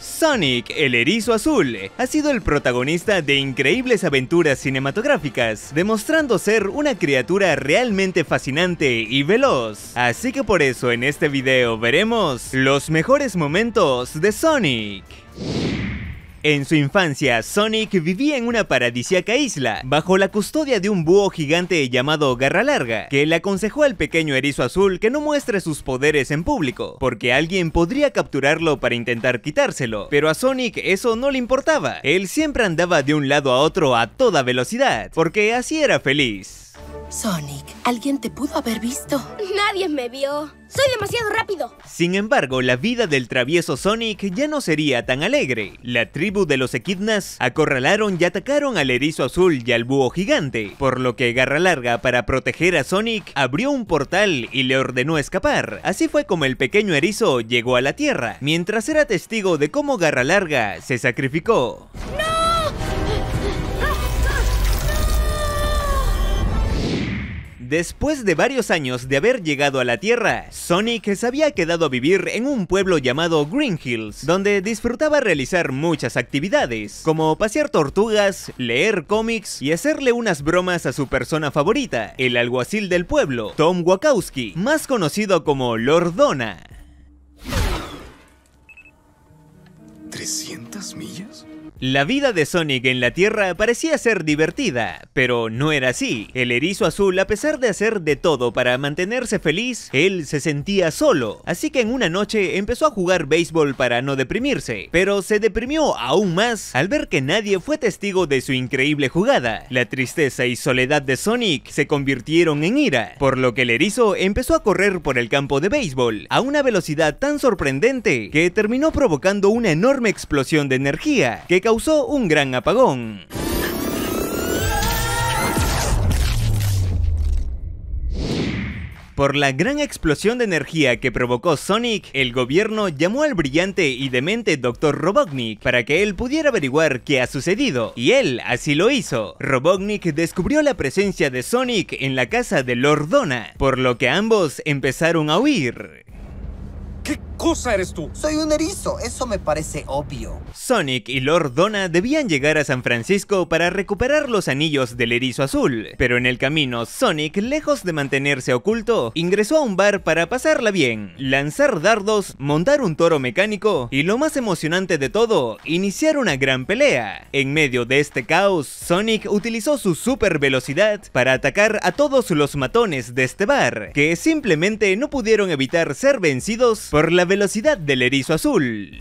Sonic, el erizo azul, ha sido el protagonista de increíbles aventuras cinematográficas, demostrando ser una criatura realmente fascinante y veloz. Así que por eso en este video veremos los mejores momentos de Sonic. En su infancia, Sonic vivía en una paradisiaca isla, bajo la custodia de un búho gigante llamado Garra Larga, que le aconsejó al pequeño erizo azul que no muestre sus poderes en público, porque alguien podría capturarlo para intentar quitárselo, pero a Sonic eso no le importaba, él siempre andaba de un lado a otro a toda velocidad, porque así era feliz. Sonic, alguien te pudo haber visto. Nadie me vio. ¡Soy demasiado rápido! Sin embargo, la vida del travieso Sonic ya no sería tan alegre. La tribu de los equidnas acorralaron y atacaron al erizo azul y al búho gigante, por lo que Garra Larga, para proteger a Sonic, abrió un portal y le ordenó escapar. Así fue como el pequeño erizo llegó a la Tierra, mientras era testigo de cómo Garra Larga se sacrificó. ¡No! Después de varios años de haber llegado a la Tierra, Sonic se había quedado a vivir en un pueblo llamado Green Hills, donde disfrutaba realizar muchas actividades, como pasear tortugas, leer cómics y hacerle unas bromas a su persona favorita, el alguacil del pueblo, Tom Wakowski, más conocido como Lordona. ¿300 millas? La vida de Sonic en la Tierra parecía ser divertida, pero no era así. El erizo azul, a pesar de hacer de todo para mantenerse feliz, él se sentía solo. Así que en una noche empezó a jugar béisbol para no deprimirse, pero se deprimió aún más al ver que nadie fue testigo de su increíble jugada. La tristeza y soledad de Sonic se convirtieron en ira, por lo que el erizo empezó a correr por el campo de béisbol a una velocidad tan sorprendente que terminó provocando una enorme explosión de energía que causó un gran apagón. Por la gran explosión de energía que provocó Sonic, el gobierno llamó al brillante y demente Dr. Robotnik para que él pudiera averiguar qué ha sucedido, y él así lo hizo. Robotnik descubrió la presencia de Sonic en la casa de Lord por lo que ambos empezaron a huir. ¿Qué cosa eres tú? Soy un erizo, eso me parece obvio. Sonic y Lord Donna debían llegar a San Francisco para recuperar los anillos del erizo azul, pero en el camino Sonic, lejos de mantenerse oculto, ingresó a un bar para pasarla bien, lanzar dardos, montar un toro mecánico y lo más emocionante de todo, iniciar una gran pelea. En medio de este caos, Sonic utilizó su super velocidad para atacar a todos los matones de este bar, que simplemente no pudieron evitar ser vencidos por la velocidad del erizo azul.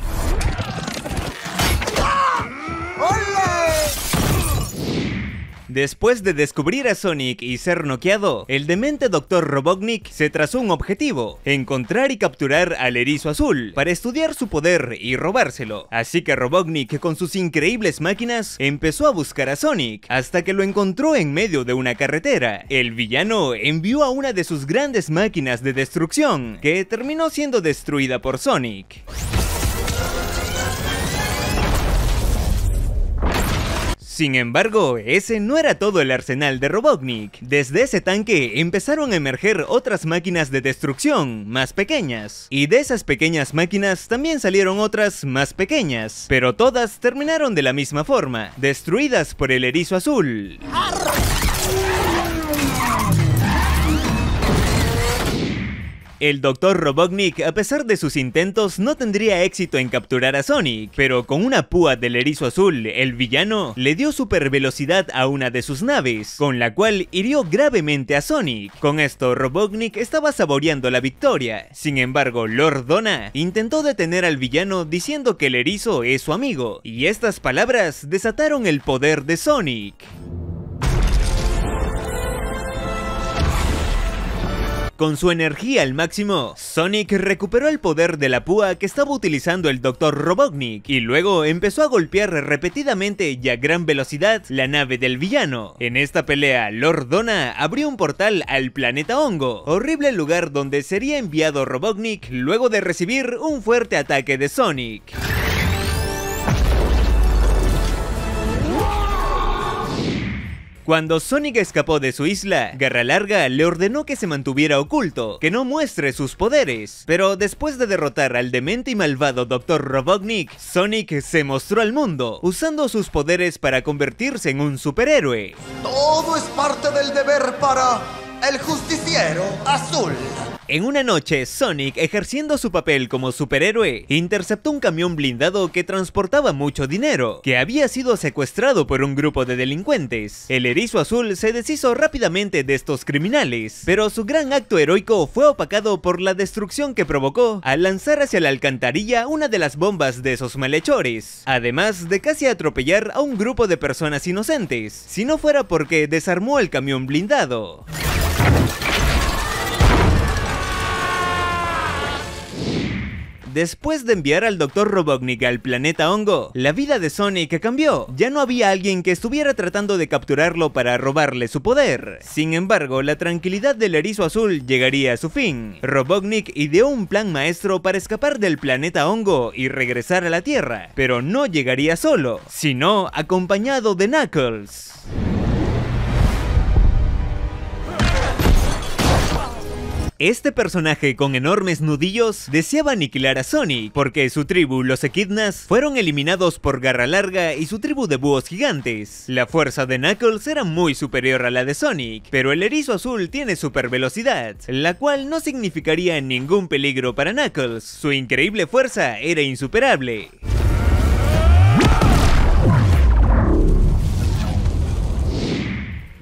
Después de descubrir a Sonic y ser noqueado, el demente Dr. Robotnik se trazó un objetivo, encontrar y capturar al erizo azul para estudiar su poder y robárselo. Así que Robotnik con sus increíbles máquinas empezó a buscar a Sonic hasta que lo encontró en medio de una carretera. El villano envió a una de sus grandes máquinas de destrucción que terminó siendo destruida por Sonic. Sin embargo, ese no era todo el arsenal de Robotnik. Desde ese tanque empezaron a emerger otras máquinas de destrucción, más pequeñas. Y de esas pequeñas máquinas también salieron otras más pequeñas, pero todas terminaron de la misma forma, destruidas por el erizo azul. El Dr. Robotnik, a pesar de sus intentos, no tendría éxito en capturar a Sonic, pero con una púa del erizo azul, el villano, le dio super velocidad a una de sus naves, con la cual hirió gravemente a Sonic. Con esto, Robotnik estaba saboreando la victoria. Sin embargo, Lord Donna intentó detener al villano diciendo que el erizo es su amigo, y estas palabras desataron el poder de Sonic. Con su energía al máximo, Sonic recuperó el poder de la púa que estaba utilizando el Dr. Robotnik y luego empezó a golpear repetidamente y a gran velocidad la nave del villano. En esta pelea, Lord Donna abrió un portal al planeta Hongo, horrible lugar donde sería enviado Robotnik luego de recibir un fuerte ataque de Sonic. Cuando Sonic escapó de su isla, Garra Larga le ordenó que se mantuviera oculto, que no muestre sus poderes. Pero después de derrotar al demente y malvado Dr. Robotnik, Sonic se mostró al mundo, usando sus poderes para convertirse en un superhéroe. Todo es parte del deber para el justiciero azul. En una noche, Sonic, ejerciendo su papel como superhéroe, interceptó un camión blindado que transportaba mucho dinero, que había sido secuestrado por un grupo de delincuentes. El erizo azul se deshizo rápidamente de estos criminales, pero su gran acto heroico fue opacado por la destrucción que provocó al lanzar hacia la alcantarilla una de las bombas de esos malhechores, además de casi atropellar a un grupo de personas inocentes, si no fuera porque desarmó el camión blindado. Después de enviar al Dr. Robotnik al planeta Hongo, la vida de Sonic cambió. Ya no había alguien que estuviera tratando de capturarlo para robarle su poder. Sin embargo, la tranquilidad del erizo azul llegaría a su fin. Robotnik ideó un plan maestro para escapar del planeta Hongo y regresar a la Tierra, pero no llegaría solo, sino acompañado de Knuckles. Este personaje con enormes nudillos deseaba aniquilar a Sonic, porque su tribu, los Equidnas, fueron eliminados por Garra Larga y su tribu de búhos gigantes. La fuerza de Knuckles era muy superior a la de Sonic, pero el erizo azul tiene super velocidad, la cual no significaría ningún peligro para Knuckles, su increíble fuerza era insuperable.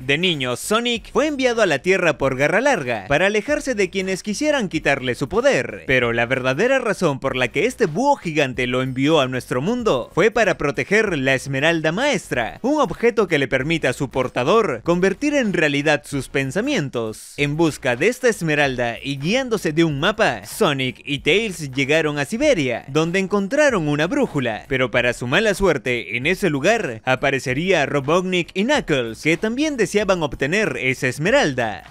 De niño, Sonic fue enviado a la Tierra por Garra Larga para alejarse de quienes quisieran quitarle su poder. Pero la verdadera razón por la que este búho gigante lo envió a nuestro mundo fue para proteger la Esmeralda Maestra, un objeto que le permite a su portador convertir en realidad sus pensamientos. En busca de esta esmeralda y guiándose de un mapa, Sonic y Tails llegaron a Siberia, donde encontraron una brújula. Pero para su mala suerte, en ese lugar aparecería Robotnik y Knuckles, que también decían a obtener esa esmeralda.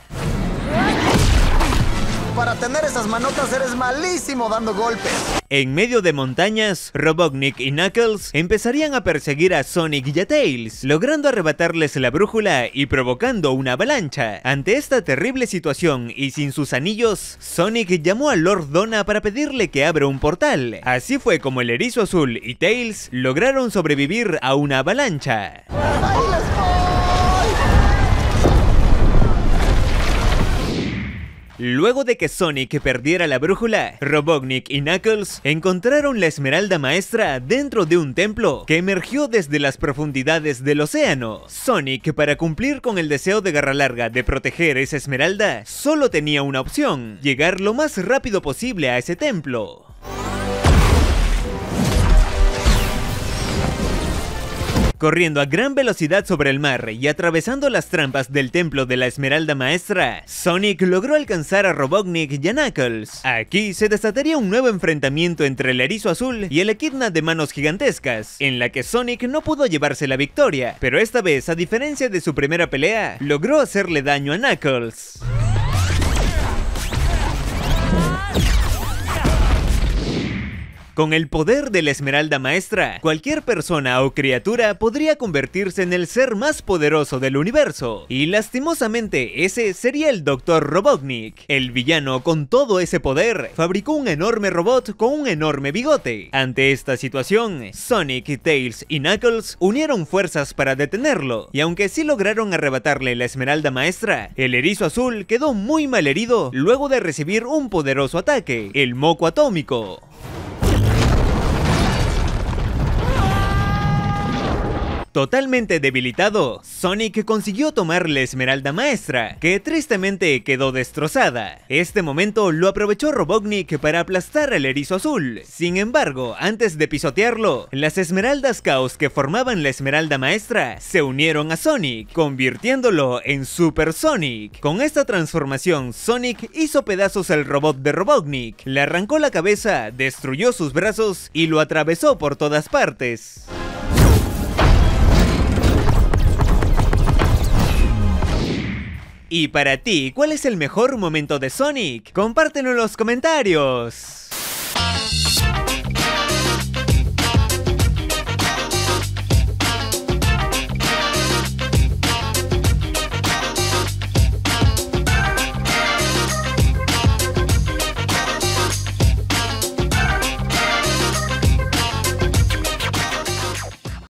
Para tener esas manotas eres malísimo dando golpes. En medio de montañas, Robotnik y Knuckles empezarían a perseguir a Sonic y a Tails, logrando arrebatarles la brújula y provocando una avalancha. Ante esta terrible situación y sin sus anillos, Sonic llamó a Lord Donna para pedirle que abra un portal. Así fue como el erizo azul y Tails lograron sobrevivir a una avalancha. Luego de que Sonic perdiera la brújula, Robotnik y Knuckles encontraron la esmeralda maestra dentro de un templo que emergió desde las profundidades del océano. Sonic, para cumplir con el deseo de Garra Larga de proteger esa esmeralda, solo tenía una opción, llegar lo más rápido posible a ese templo. corriendo a gran velocidad sobre el mar y atravesando las trampas del templo de la Esmeralda Maestra, Sonic logró alcanzar a Robotnik y a Knuckles. Aquí se desataría un nuevo enfrentamiento entre el erizo azul y el equidna de manos gigantescas, en la que Sonic no pudo llevarse la victoria, pero esta vez, a diferencia de su primera pelea, logró hacerle daño a Knuckles. Con el poder de la Esmeralda Maestra, cualquier persona o criatura podría convertirse en el ser más poderoso del universo. Y lastimosamente, ese sería el Dr. Robotnik. El villano, con todo ese poder, fabricó un enorme robot con un enorme bigote. Ante esta situación, Sonic, Tails y Knuckles unieron fuerzas para detenerlo. Y aunque sí lograron arrebatarle la Esmeralda Maestra, el erizo azul quedó muy mal herido luego de recibir un poderoso ataque, el moco atómico. Totalmente debilitado, Sonic consiguió tomar la esmeralda maestra, que tristemente quedó destrozada. Este momento lo aprovechó Robotnik para aplastar al erizo azul. Sin embargo, antes de pisotearlo, las esmeraldas caos que formaban la esmeralda maestra se unieron a Sonic, convirtiéndolo en Super Sonic. Con esta transformación, Sonic hizo pedazos al robot de Robotnik, le arrancó la cabeza, destruyó sus brazos y lo atravesó por todas partes. Y para ti, ¿cuál es el mejor momento de Sonic? Compártelo en los comentarios.